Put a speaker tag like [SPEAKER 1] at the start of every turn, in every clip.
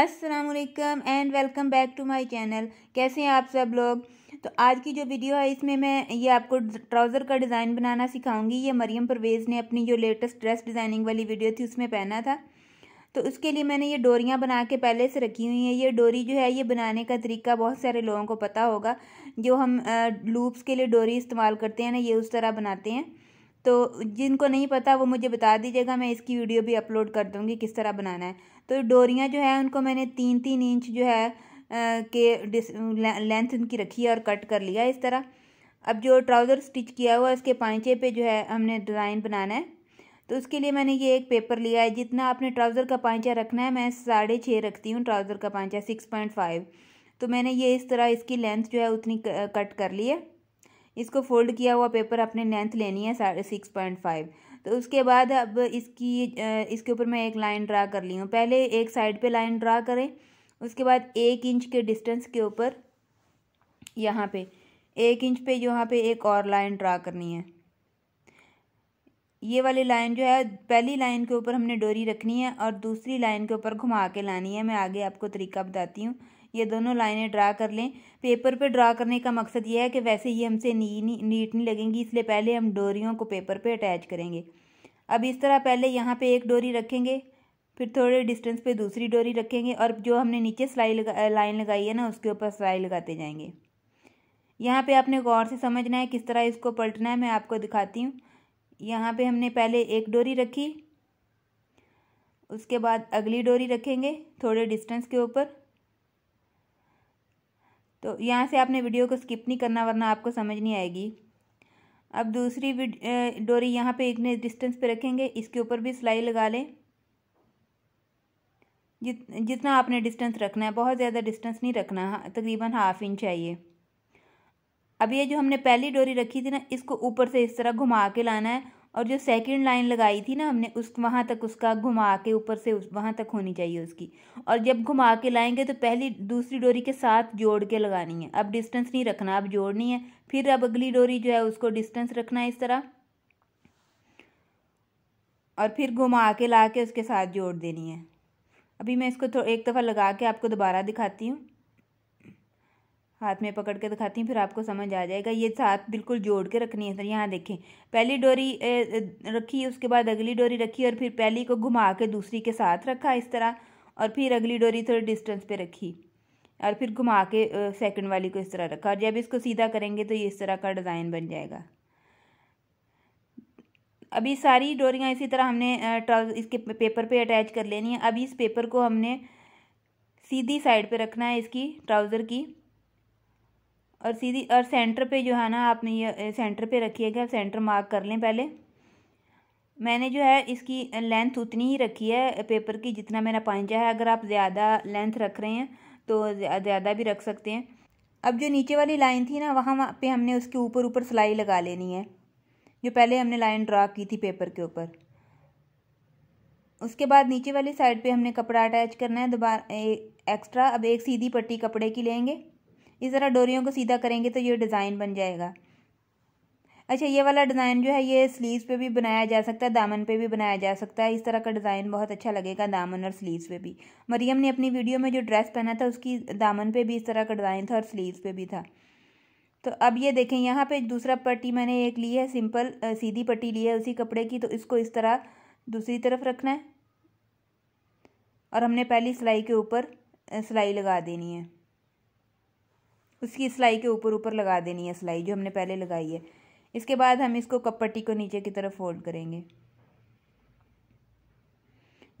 [SPEAKER 1] Aslam and welcome back to my channel कैसे हैं आप सब लोग तो आज की जो वीडियो है इसमें मैं ये आपको ट्राउज़र का डिज़ाइन बनाना सिखाऊंगी ये मरियम परवेज़ ने अपनी जो लेटेस्ट ड्रेस डिज़ाइनिंग वाली वीडियो थी उसमें पहना था तो उसके लिए मैंने ये डोरियाँ बना के पहले से रखी हुई हैं ये डोरी जो है ये बनाने का तरीका बहुत सारे लोगों को पता होगा जो हम लूप्स के लिए डोरी इस्तेमाल करते हैं ना ये उस तरह बनाते हैं तो जिनको नहीं पता वो मुझे बता दीजिएगा मैं इसकी वीडियो भी अपलोड कर दूँगी किस तरह बनाना है तो डोरियाँ जो है उनको मैंने तीन तीन इंच जो है के लेंथ उनकी रखी है और कट कर लिया इस तरह अब जो ट्राउज़र स्टिच किया हुआ है उसके पाँचे पे जो है हमने डिज़ाइन बनाना है तो उसके लिए मैंने ये एक पेपर लिया है जितना आपने ट्राउज़र का पाँचा रखना है मैं साढ़े छः रखती हूँ ट्राउज़र का पाँचा सिक्स पॉइंट फाइव तो मैंने ये इस तरह इसकी लेंथ जो है उतनी कट कर ली है इसको फोल्ड किया हुआ पेपर अपने लेंथ लेनी है साढ़े सिक्स पॉइंट फाइव तो उसके बाद अब इसकी इसके ऊपर मैं एक लाइन ड्रा कर ली हूँ पहले एक साइड पे लाइन ड्रा करें उसके बाद एक इंच के डिस्टेंस के ऊपर यहाँ पे एक इंच पे यहाँ पे एक और लाइन ड्रा करनी है ये वाली लाइन जो है पहली लाइन के ऊपर हमने डोरी रखनी है और दूसरी लाइन के ऊपर घुमा के लानी है मैं आगे आपको तरीका बताती हूँ ये दोनों लाइनें ड्रा कर लें पेपर पे ड्रा करने का मकसद ये है कि वैसे ये हमसे नी, नी, नीट नहीं लगेंगी इसलिए पहले हम डोरियों को पेपर पे अटैच करेंगे अब इस तरह पहले यहाँ पे एक डोरी रखेंगे फिर थोड़े डिस्टेंस पे दूसरी डोरी रखेंगे और जो हमने नीचे सिलाई लगा लाइन लगाई है ना उसके ऊपर सिलाई लगाते जाएंगे यहाँ पर आपने गौर से समझना है किस तरह इसको पलटना है मैं आपको दिखाती हूँ यहाँ पर हमने पहले एक डोरी रखी उसके बाद अगली डोरी रखेंगे थोड़े डिस्टेंस के ऊपर तो यहाँ से आपने वीडियो को स्किप नहीं करना वरना आपको समझ नहीं आएगी अब दूसरी डोरी यहाँ पे इतने डिस्टेंस पे रखेंगे इसके ऊपर भी सिलाई लगा लें जित जितना आपने डिस्टेंस रखना है बहुत ज़्यादा डिस्टेंस नहीं रखना तकरीबन हाफ इंच चाहिए अब ये जो हमने पहली डोरी रखी थी ना इसको ऊपर से इस तरह घुमा के लाना है और जो सेकंड लाइन लगाई थी ना हमने उस वहाँ तक उसका घुमा के ऊपर से उस वहाँ तक होनी चाहिए उसकी और जब घुमा के लाएंगे तो पहली दूसरी डोरी के साथ जोड़ के लगानी है अब डिस्टेंस नहीं रखना अब जोड़नी है फिर अब अगली डोरी जो है उसको डिस्टेंस रखना है इस तरह और फिर घुमा के ला के उसके साथ जोड़ देनी है अभी मैं इसको एक दफ़ा लगा के आपको दोबारा दिखाती हूँ हाथ में पकड़ के दिखाती हूँ फिर आपको समझ आ जाएगा ये साथ बिल्कुल जोड़ के रखनी है सर यहाँ देखें पहली डोरी रखी उसके बाद अगली डोरी रखी और फिर पहली को घुमा के दूसरी के साथ रखा इस तरह और फिर अगली डोरी थोड़ी डिस्टेंस पे रखी और फिर घुमा के सेकंड वाली को इस तरह रखा और जब इसको सीधा करेंगे तो ये इस तरह का डिज़ाइन बन जाएगा अभी सारी डोरियाँ इसी तरह हमने इसके पेपर पे अटैच कर लेनी है अभी इस पेपर को हमने सीधी साइड पर रखना है इसकी ट्राउज़र की और सीधी और सेंटर पे जो है ना आपने ये सेंटर पे रखिएगा सेंटर मार्क कर लें पहले मैंने जो है इसकी लेंथ उतनी ही रखी है पेपर की जितना मेरा पांजा है अगर आप ज़्यादा लेंथ रख रहे हैं तो ज़्यादा भी रख सकते हैं अब जो नीचे वाली लाइन थी ना वहाँ पे हमने उसके ऊपर ऊपर सिलाई लगा लेनी है जो पहले हमने लाइन ड्रा की थी पेपर के ऊपर उसके बाद नीचे वाली साइड पे हमने कपड़ा अटैच करना है दोबारा एक्स्ट्रा अब एक सीधी पट्टी कपड़े की लेंगे इस तरह डोरियों को सीधा करेंगे तो ये डिज़ाइन बन जाएगा अच्छा ये वाला डिज़ाइन जो है ये स्लीव्स पे भी बनाया जा सकता है दामन पे भी बनाया जा सकता है इस तरह का डिज़ाइन बहुत अच्छा लगेगा दामन और स्लीव्स पे भी मरियम ने अपनी वीडियो में जो ड्रेस पहना था उसकी दामन पे भी इस तरह का डिज़ाइन था और स्लीव्स पे भी था तो अब ये देखें यहाँ पे दूसरा पट्टी मैंने एक ली है सिंपल सीधी पट्टी ली है उसी कपड़े की तो इसको इस तरह दूसरी तरफ रखना है और हमने पहली सिलाई के ऊपर सिलाई लगा देनी है उसकी सिलाई के ऊपर ऊपर लगा देनी है सिलाई जो हमने पहले लगाई है इसके बाद हम इसको कपट्टी को नीचे की तरफ फोल्ड करेंगे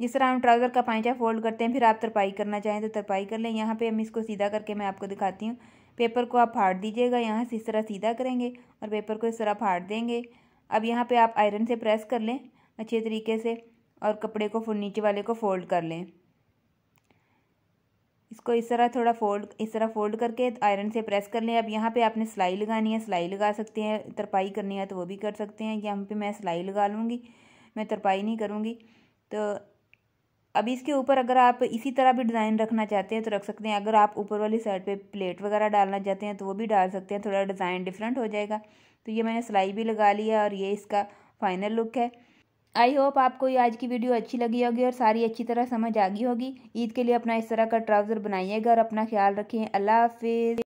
[SPEAKER 1] जिस तरह हम ट्राउज़र का पाइचा फोल्ड करते हैं फिर आप तरपाई करना चाहें तो तरपाई कर लें यहाँ पे हम इसको सीधा करके मैं आपको दिखाती हूँ पेपर को आप फाड़ दीजिएगा यहाँ से इस तरह सीधा करेंगे और पेपर को इस तरह फाड़ देंगे अब यहाँ पे आप आयरन से प्रेस कर लें अच्छे तरीके से और कपड़े को नीचे वाले को फोल्ड कर लें इसको इस तरह थोड़ा फोल्ड इस तरह फोल्ड करके आयरन से प्रेस कर लें अब यहाँ पे आपने सिलाई लगानी है सिलाई लगा सकते हैं तरपाई करनी है तो वो भी कर सकते हैं यहाँ पे मैं सिलाई लगा लूँगी मैं तरपाई नहीं करूँगी तो अब इसके ऊपर अगर आप इसी तरह भी डिज़ाइन रखना चाहते हैं तो रख सकते हैं अगर आप ऊपर वाली साइड पर प्लेट वगैरह डालना चाहते हैं तो वो भी डाल सकते हैं थोड़ा डिज़ाइन डिफरेंट हो जाएगा तो ये मैंने सिलाई भी लगा लिया और ये इसका फाइनल लुक है आई होप आपको ये आज की वीडियो अच्छी लगी होगी और सारी अच्छी तरह समझ आ गई होगी ईद के लिए अपना इस तरह का ट्राउज़र बनाइएगा और अपना ख्याल रखें अल्लाह हाफिज़